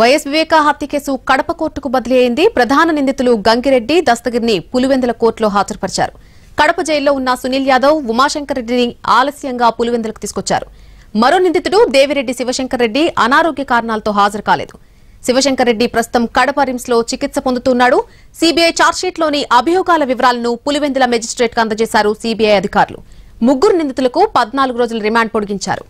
YS వివేక హత్య case Kadapa కోర్టుకు బదిలీ అయింది ప్రధాన నిందితులు గంగిరెడ్డి దస్తగిరిని పులివెందుల కోర్టులో హాజరుపరిచారు కడప జైల్లో ఉన్న సునీల్ యాదవ్ ఉమాశంకర్ రెడ్డిని ఆలస్యంగా పులివెందులకు తీసుకొచ్చారు మరో నిందితుడు దేవిరెడ్డి శివశంకర్ రెడ్డి అనారోగ్య కారణాలతో హాజరు కాలేదు శివశంకర్ రెడ్డి ప్రస్తుతం కడప రిమ్స్ లో చికిత్స పొందుతున్నాడు సీబీఐ చార్జ్షీట్లోని అభియోగాల వివరాలను పులివెందుల కు అందజేశారు సీబీఐ అధికారులు ముగ్గురు నిందితులకు పద్నాలుగు రోజుల రిమాండ్ పొడిగించారు